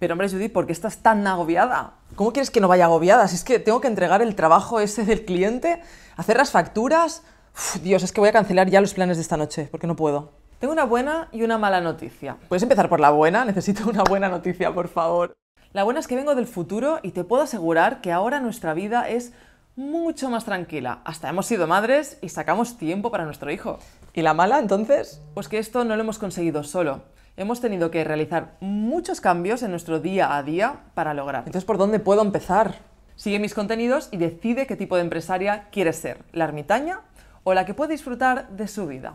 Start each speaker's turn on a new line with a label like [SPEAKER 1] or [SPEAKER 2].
[SPEAKER 1] Pero hombre, Judith, ¿por qué estás tan agobiada? ¿Cómo quieres que no vaya agobiada? Si es que tengo que entregar el trabajo ese del cliente, hacer las facturas. Dios, es que voy a cancelar ya los planes de esta noche, porque no puedo. Tengo una buena y una mala noticia. ¿Puedes empezar por la buena? Necesito una buena noticia, por favor. La buena es que vengo del futuro y te puedo asegurar que ahora nuestra vida es mucho más tranquila. Hasta hemos sido madres y sacamos tiempo para nuestro hijo. ¿Y la mala entonces? Pues que esto no lo hemos conseguido solo hemos tenido que realizar muchos cambios en nuestro día a día para lograr. Entonces, ¿por dónde puedo empezar? Sigue mis contenidos y decide qué tipo de empresaria quieres ser, la ermitaña o la que puede disfrutar de su vida.